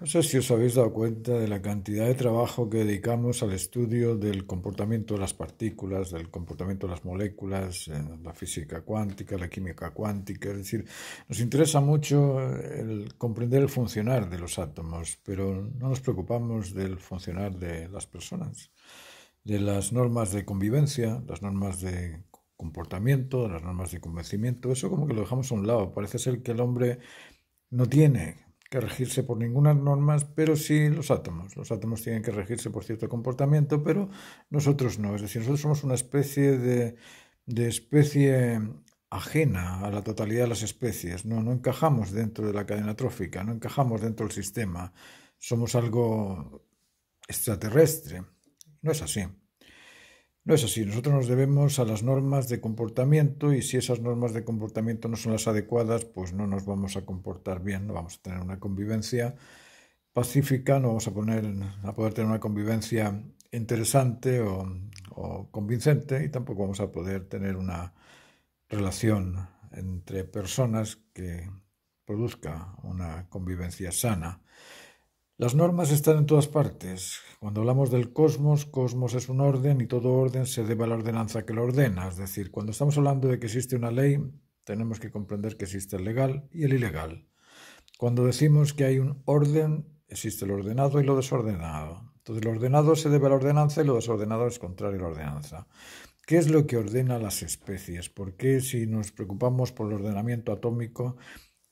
No sé si os habéis dado cuenta de la cantidad de trabajo que dedicamos al estudio del comportamiento de las partículas, del comportamiento de las moléculas, la física cuántica, la química cuántica. Es decir, nos interesa mucho el comprender el funcionar de los átomos, pero no nos preocupamos del funcionar de las personas, de las normas de convivencia, las normas de comportamiento, las normas de convencimiento. Eso como que lo dejamos a un lado. Parece ser que el hombre no tiene que regirse por ninguna norma, pero sí los átomos. Los átomos tienen que regirse por cierto comportamiento, pero nosotros no. Es decir, nosotros somos una especie de, de especie ajena a la totalidad de las especies. No, no encajamos dentro de la cadena trófica, no encajamos dentro del sistema. Somos algo extraterrestre. No es así. No es así, nosotros nos debemos a las normas de comportamiento y si esas normas de comportamiento no son las adecuadas, pues no nos vamos a comportar bien, no vamos a tener una convivencia pacífica, no vamos a, poner, a poder tener una convivencia interesante o, o convincente y tampoco vamos a poder tener una relación entre personas que produzca una convivencia sana. Las normas están en todas partes. Cuando hablamos del cosmos, cosmos es un orden y todo orden se debe a la ordenanza que lo ordena. Es decir, cuando estamos hablando de que existe una ley, tenemos que comprender que existe el legal y el ilegal. Cuando decimos que hay un orden, existe el ordenado y lo desordenado. Entonces, el ordenado se debe a la ordenanza y lo desordenado es contrario a la ordenanza. ¿Qué es lo que ordena las especies? Porque si nos preocupamos por el ordenamiento atómico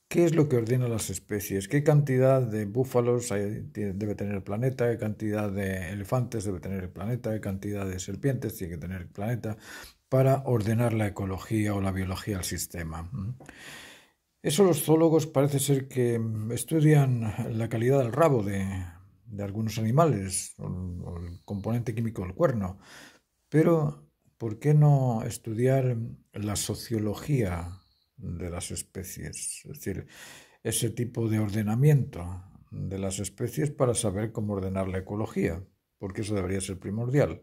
¿Qué es lo que ordena las especies? ¿Qué cantidad de búfalos debe tener el planeta? ¿Qué cantidad de elefantes debe tener el planeta? ¿Qué cantidad de serpientes tiene que tener el planeta? Para ordenar la ecología o la biología del sistema. Mm. Eso los zoólogos parece ser que estudian la calidad del rabo de, algunos animales el componente químico del cuerno. Pero, ¿por qué no estudiar la sociología de las especies, es decir, ese tipo de ordenamiento de las especies para saber cómo ordenar la ecología, porque eso debería ser primordial.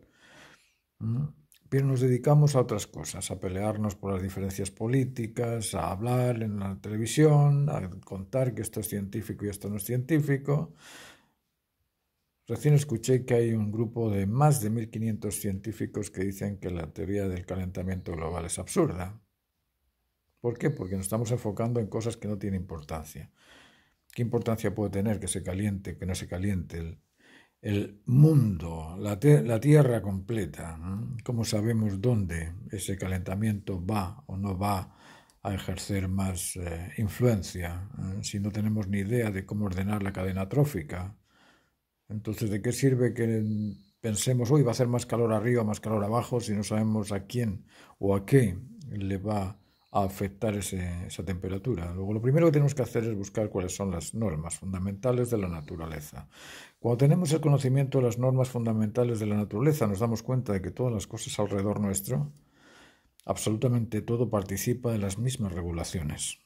Pero ¿Mm? nos dedicamos a otras cosas, a pelearnos por las diferencias políticas, a hablar en la televisión, a contar que esto es científico y esto no es científico. Recién escuché que hay un grupo de más de 1.500 científicos que dicen que la teoría del calentamiento global es absurda. ¿Por qué? Porque nos estamos enfocando en cosas que no tienen importancia. ¿Qué importancia puede tener que se caliente, que no se caliente el, mundo, la, tierra completa? ¿Cómo sabemos dónde ese calentamiento va o no va a ejercer más eh, influencia si no tenemos ni idea de cómo ordenar la cadena trófica? Entonces, ¿de qué sirve que pensemos, hoy va a hacer más calor arriba, más calor abajo, si no sabemos a quién o a qué le va a afectar esa temperatura. Luego, lo primero que tenemos que hacer es buscar cuáles son las normas fundamentales de la naturaleza. Cuando tenemos el conocimiento de las normas fundamentales de la naturaleza, nos damos cuenta de que todas las cosas alrededor nuestro, absolutamente todo, participa de las mismas regulaciones.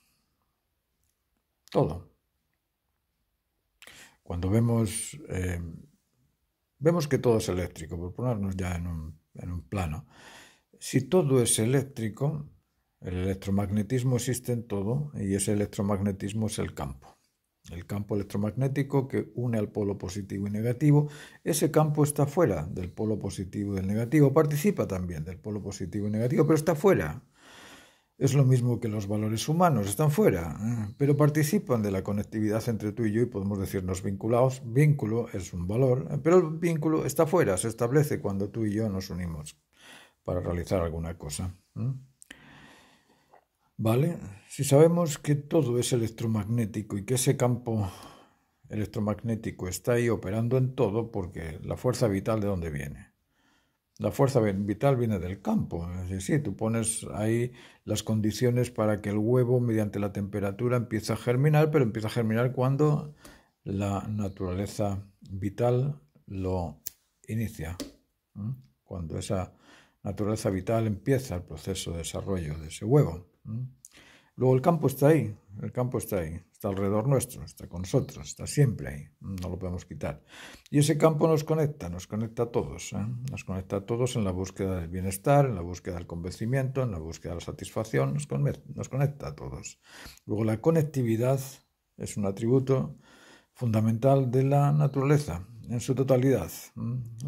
Todo. Cuando vemos, eh, vemos que todo es eléctrico, por ponernos ya en un, en un plano, si todo es eléctrico, el electromagnetismo existe en todo y ese electromagnetismo es el campo. El campo electromagnético que une al polo positivo y negativo, ese campo está fuera del polo positivo y del negativo, participa también del polo positivo y negativo, pero está fuera. Es lo mismo que los valores humanos, están fuera, ¿eh? pero participan de la conectividad entre tú y yo y podemos decirnos vinculados. Vínculo es un valor, ¿eh? pero el vínculo está fuera, se establece cuando tú y yo nos unimos para realizar alguna cosa. ¿eh? ¿Vale? Si sabemos que todo es electromagnético y que ese campo electromagnético está ahí operando en todo porque la fuerza vital de dónde viene. La fuerza vital viene del campo, es decir, tú pones ahí las condiciones para que el huevo mediante la temperatura empiece a germinar, pero empieza a germinar cuando la naturaleza vital lo inicia, cuando esa naturaleza vital empieza el proceso de desarrollo de ese huevo. Luego el campo está ahí, el campo está ahí, está alrededor nuestro, está con nosotros, está siempre ahí, no lo podemos quitar. Y ese campo nos conecta, nos conecta a todos, ¿eh? nos conecta a todos en la búsqueda del bienestar, en la búsqueda del convencimiento, en la búsqueda de la satisfacción, nos, nos conecta a todos. Luego la conectividad es un atributo fundamental de la naturaleza en su totalidad.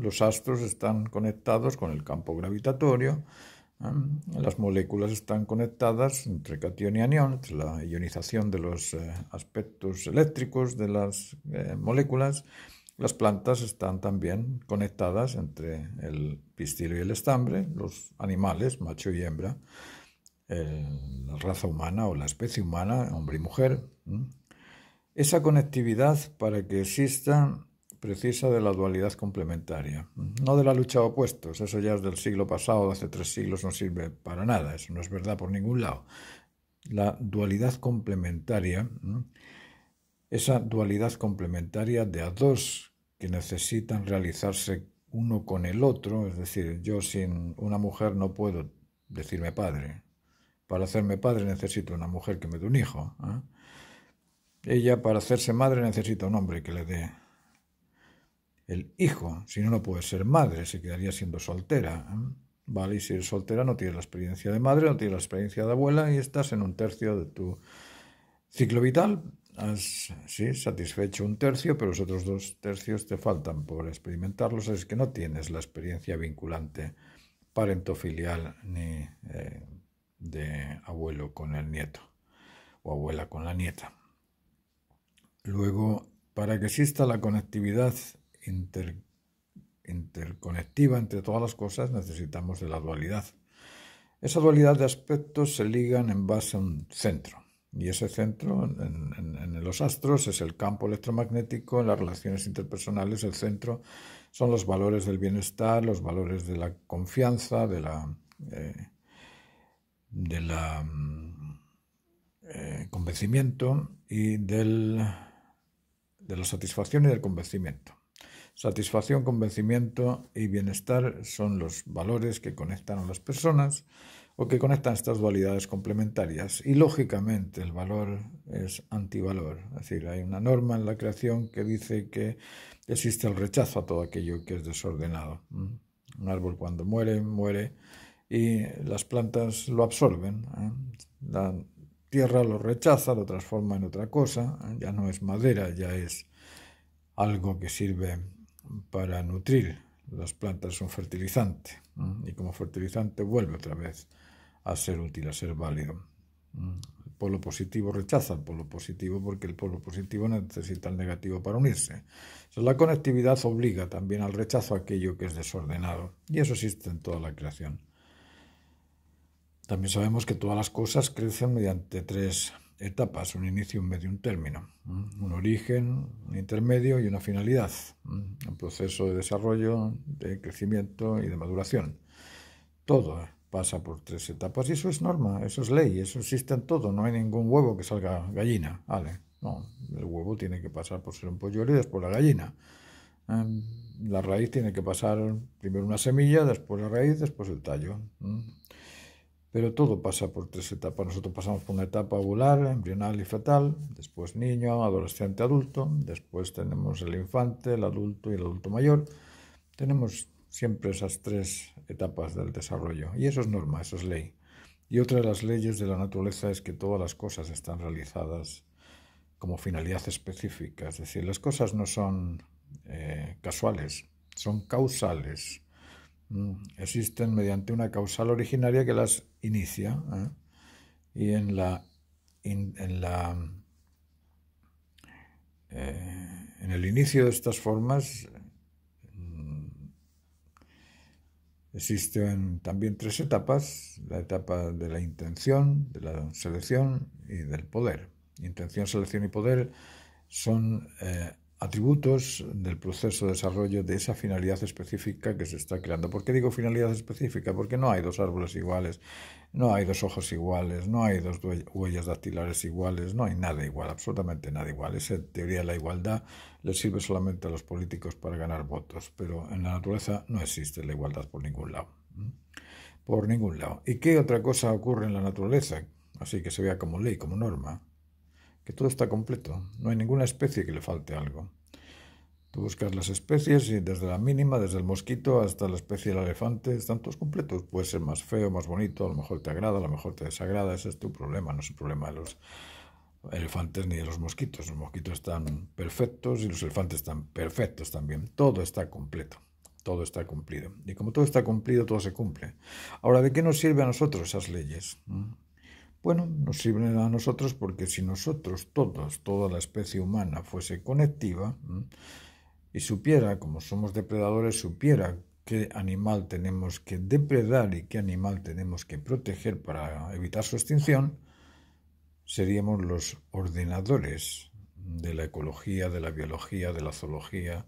Los astros están conectados con el campo gravitatorio, Em, las moléculas están conectadas entre catión y anión, entre la ionización de los eh, aspectos eléctricos de las eh, moléculas. Las plantas están también conectadas entre el pistilo y el estambre, los animales, macho y hembra, la raza humana o la especie humana, hombre y mujer. Esa conectividad para que exista precisa de la dualidad complementaria, no de la lucha de opuestos, eso ya es del siglo pasado, hace tres siglos, no sirve para nada, eso no es verdad por ningún lado. La dualidad complementaria, esa dualidad complementaria de a dos que necesitan realizarse uno con el otro, es decir, yo sin una mujer no puedo decirme padre, para hacerme padre necesito una mujer que me dé un hijo, ¿eh? ella para hacerse madre necesita un hombre que le dé el hijo, si no, no puede ser madre, se quedaría siendo soltera. ¿eh? ¿Vale? Y si eres soltera no tienes la experiencia de madre, no tienes la experiencia de abuela y estás en un tercio de tu ciclo vital. Has sí, satisfecho un tercio, pero los otros dos tercios te faltan por experimentarlos. Es que no tienes la experiencia vinculante parentofilial ni eh, de abuelo con el nieto o abuela con la nieta. Luego, para que exista la conectividad interconectiva entre todas las cosas, necesitamos de la dualidad. Esa dualidad de aspectos se ligan en base a un centro. Y ese centro en, los astros es el campo electromagnético, en las relaciones interpersonales el centro son los valores del bienestar, los valores de la confianza, de la, eh, eh, convencimiento y del, de la satisfacción y del convencimiento. Satisfacción, convencimiento y bienestar son los valores que conectan a las personas o que conectan estas dualidades complementarias. Y lógicamente el valor es antivalor. Es decir, hay una norma en la creación que dice que existe el rechazo a todo aquello que es desordenado. Un árbol cuando muere, muere y las plantas lo absorben. ¿eh? La tierra lo rechaza, lo transforma en otra cosa. ¿eh? Ya no es madera, ya es algo que sirve para nutrir las plantas es un fertilizante y como fertilizante vuelve otra vez a ser útil, a ser válido. El polo positivo rechaza al polo positivo porque el polo positivo necesita el negativo para unirse. la conectividad obliga también al rechazo a aquello que es desordenado y eso existe en toda la creación. También sabemos que todas las cosas crecen mediante tres etapas, un inicio, un medio, un término, un origen, un intermedio y una finalidad, un proceso de desarrollo, de crecimiento y de maduración. Todo pasa por tres etapas y eso es norma, eso es ley, eso existe en todo, no hay ningún huevo que salga gallina, ¿vale? No, el huevo tiene que pasar por ser un polluelo y después la gallina. La raíz tiene que pasar primero una semilla, después la raíz, después el tallo. Pero todo pasa por tres etapas. Nosotros pasamos por una etapa ovular, embrional y fetal, después niño, adolescente, adulto, después tenemos el infante, el adulto y el adulto mayor. Tenemos siempre esas tres etapas del desarrollo y eso es norma, eso es ley. Y otra de las leyes de la naturaleza es que todas las cosas están realizadas como finalidad específica, es decir, las cosas no son eh, casuales, son causales. Mm, existen mediante una causal originaria que las inicia. ¿eh? Y en la, en, la eh, en el inicio de estas formas mm, Existen también tres etapas, la etapa de la intención, de la selección y del poder. Intención, selección y poder son eh, atributos del proceso de desarrollo de esa finalidad específica que se está creando. ¿Por qué digo finalidad específica? Porque no hay dos árboles iguales, no hay dos ojos iguales, no hay dos huellas dactilares iguales, no hay nada igual, absolutamente nada igual. Esa teoría de la igualdad le sirve solamente a los políticos para ganar votos, pero en la naturaleza no existe la igualdad por ningún lado. Por ningún lado. ¿Y qué otra cosa ocurre en la naturaleza? Así que se vea como ley, como norma que todo está completo, no hay ninguna especie que le falte algo. Tú buscas las especies y desde la mínima, desde el mosquito hasta la especie del elefante, están todos completos. Puede ser más feo, más bonito, a lo mejor te agrada, a lo mejor te desagrada, ese es tu problema, no es el problema de los elefantes ni de los mosquitos. Los mosquitos están perfectos y los elefantes están perfectos también. Todo está completo, todo está cumplido. Y como todo está cumplido, todo se cumple. Ahora, ¿de qué nos sirve a nosotros esas leyes? ¿Mm? Bueno, nos sirven a nosotros porque si nosotros, todos, toda la especie humana fuese conectiva y supiera, como somos depredadores, supiera qué animal tenemos que depredar y qué animal tenemos que proteger para evitar su extinción, seríamos los ordenadores de la ecología, de la biología, de la zoología,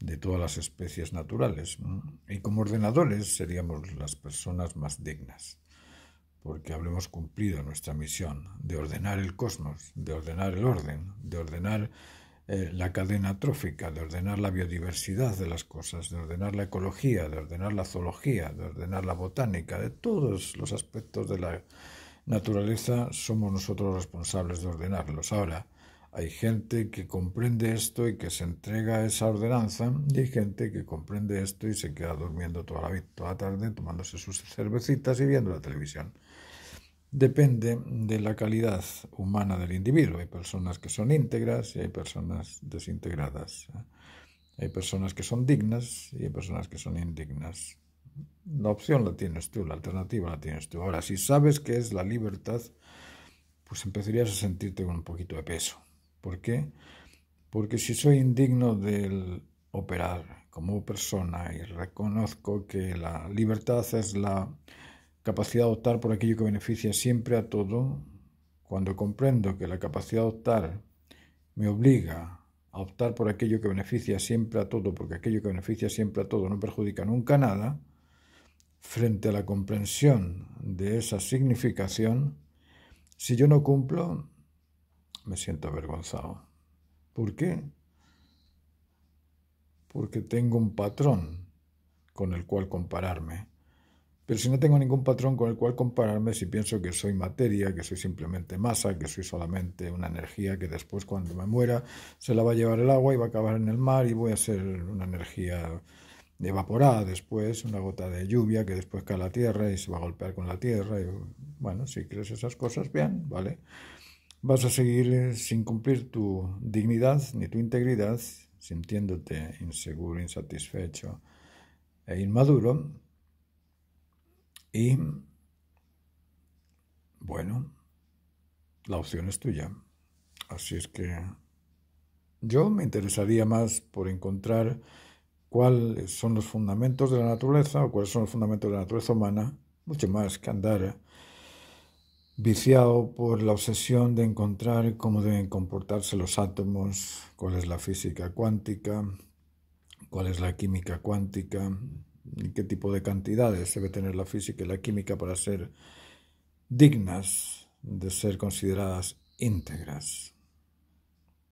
de todas las especies naturales. Y como ordenadores seríamos las personas más dignas porque habremos cumplido nuestra misión de ordenar el cosmos, de ordenar el orden, de ordenar eh, la cadena trófica, de ordenar la biodiversidad de las cosas, de ordenar la ecología, de ordenar la zoología, de ordenar la botánica, de todos los aspectos de la naturaleza somos nosotros responsables de ordenarlos. Ahora, hay gente que comprende esto y que se entrega a esa ordenanza, y hay gente que comprende esto y se queda durmiendo toda la tarde tomándose sus cervecitas y viendo la televisión depende de la calidad humana del individuo. Hay personas que son íntegras y hay personas desintegradas. ¿eh? Hay personas que son dignas y hay personas que son indignas. La opción la tienes tú, la alternativa la tienes tú. Ahora, si sabes qué es la libertad, pues empezarías a sentirte con un poquito de peso. ¿Por qué? Porque si soy indigno del operar como persona y reconozco que la libertad es la capacidad de optar por aquello que beneficia siempre a todo, cuando comprendo que la capacidad de optar me obliga a optar por aquello que beneficia siempre a todo, porque aquello que beneficia siempre a todo no perjudica nunca nada, frente a la comprensión de esa significación, si yo no cumplo, me siento avergonzado. ¿Por qué? Porque tengo un patrón con el cual compararme. Pero si no tengo ningún patrón con el cual compararme, si pienso que soy materia, que soy simplemente masa, que soy solamente una energía que después cuando me muera se la va a llevar el agua y va a acabar en el mar y voy a ser una energía evaporada después, una gota de lluvia que después cae a la tierra y se va a golpear con la tierra. Y, bueno, si crees esas cosas, bien, vale. Vas a seguir sin cumplir tu dignidad ni tu integridad, sintiéndote inseguro, insatisfecho e inmaduro y bueno, la opción es tuya. Así es que yo me interesaría más por encontrar cuáles son los fundamentos de la naturaleza o cuáles son los fundamentos de la naturaleza humana, mucho más que andar viciado por la obsesión de encontrar cómo deben comportarse los átomos, cuál es la física cuántica, cuál es la química cuántica, qué tipo de cantidades debe tener la física y la química para ser dignas de ser consideradas íntegras.